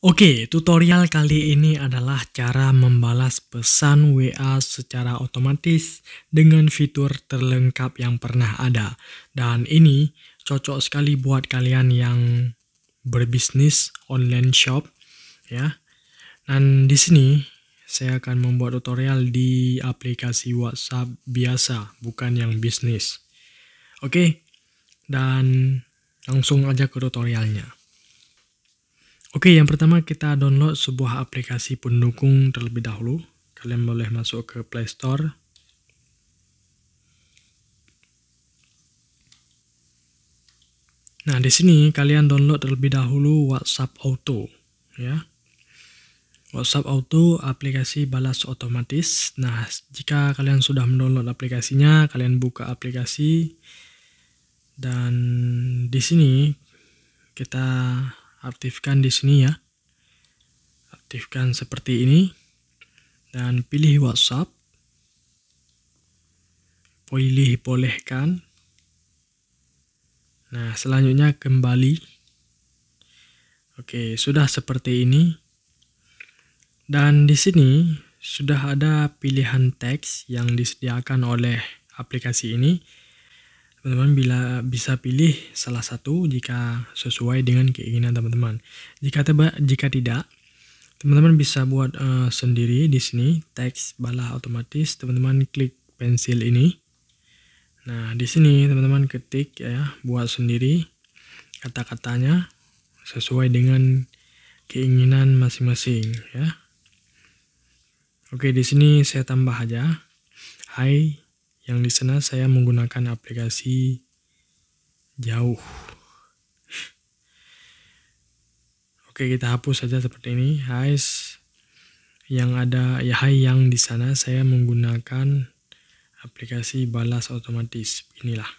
Oke, tutorial kali ini adalah cara membalas pesan WA secara otomatis dengan fitur terlengkap yang pernah ada. Dan ini cocok sekali buat kalian yang berbisnis online shop ya. Dan di sini saya akan membuat tutorial di aplikasi WhatsApp biasa, bukan yang bisnis. Oke. Dan langsung aja ke tutorialnya. Oke, yang pertama kita download sebuah aplikasi pendukung terlebih dahulu. Kalian boleh masuk ke Play Store. Nah, di sini kalian download terlebih dahulu WhatsApp Auto, ya. WhatsApp Auto aplikasi balas otomatis. Nah, jika kalian sudah mendownload aplikasinya, kalian buka aplikasi dan di sini kita aktifkan di sini ya aktifkan seperti ini dan pilih WhatsApp pilih bolehkan nah selanjutnya kembali oke sudah seperti ini dan di sini sudah ada pilihan teks yang disediakan oleh aplikasi ini Teman-teman bila bisa pilih salah satu jika sesuai dengan keinginan teman-teman. Jika teba, jika tidak, teman-teman bisa buat uh, sendiri di sini teks balah otomatis. Teman-teman klik pensil ini. Nah, di sini teman-teman ketik ya, buat sendiri kata-katanya sesuai dengan keinginan masing-masing ya. Oke, di sini saya tambah aja. Hai yang di sana saya menggunakan aplikasi jauh. Oke, kita hapus saja seperti ini. Hai yang ada ya hai yang di sana saya menggunakan aplikasi balas otomatis. Inilah.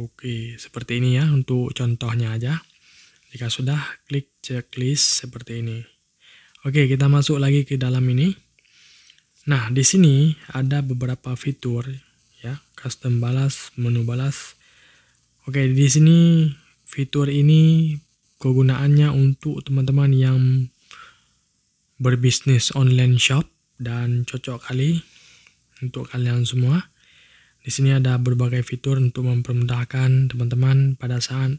Oke, seperti ini ya untuk contohnya aja. Jika sudah, klik checklist seperti ini. Oke, kita masuk lagi ke dalam ini. Nah, di sini ada beberapa fitur ya, custom balas, menu balas. Oke, di sini fitur ini kegunaannya untuk teman-teman yang berbisnis online shop dan cocok kali untuk kalian semua. Di sini ada berbagai fitur untuk mempermudahkan teman-teman pada saat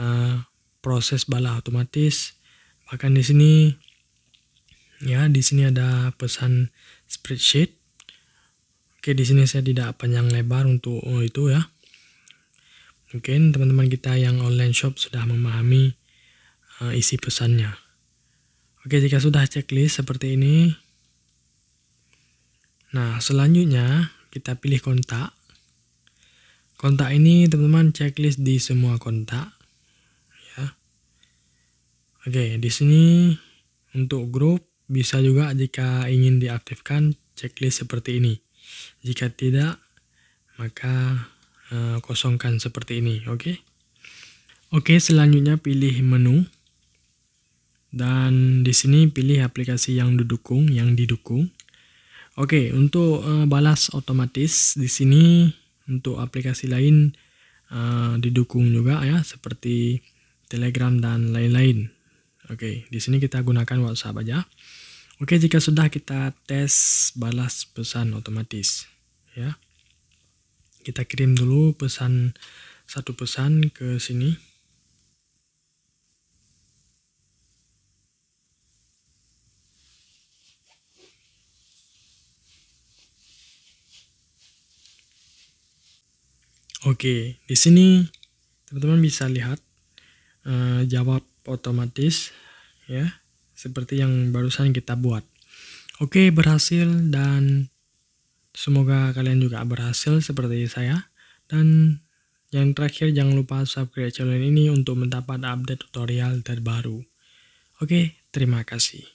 uh, proses balas otomatis. Bahkan di sini ya di sini ada pesan spreadsheet oke di sini saya tidak panjang lebar untuk oh, itu ya mungkin teman-teman kita yang online shop sudah memahami uh, isi pesannya oke jika sudah checklist seperti ini nah selanjutnya kita pilih kontak kontak ini teman-teman checklist di semua kontak ya oke di sini untuk grup bisa juga jika ingin diaktifkan checklist seperti ini. Jika tidak, maka uh, kosongkan seperti ini, oke? Okay? Oke, okay, selanjutnya pilih menu. Dan di sini pilih aplikasi yang didukung, yang didukung. Oke, okay, untuk uh, balas otomatis di sini untuk aplikasi lain uh, didukung juga ya seperti Telegram dan lain-lain. Oke, okay, di sini kita gunakan WhatsApp aja. Oke, jika sudah kita tes balas pesan otomatis ya. Kita kirim dulu pesan satu pesan ke sini. Oke, di sini teman-teman bisa lihat uh, jawab otomatis ya seperti yang barusan kita buat. Oke, berhasil dan semoga kalian juga berhasil seperti saya. Dan yang terakhir jangan lupa subscribe channel ini untuk mendapat update tutorial terbaru. Oke, terima kasih.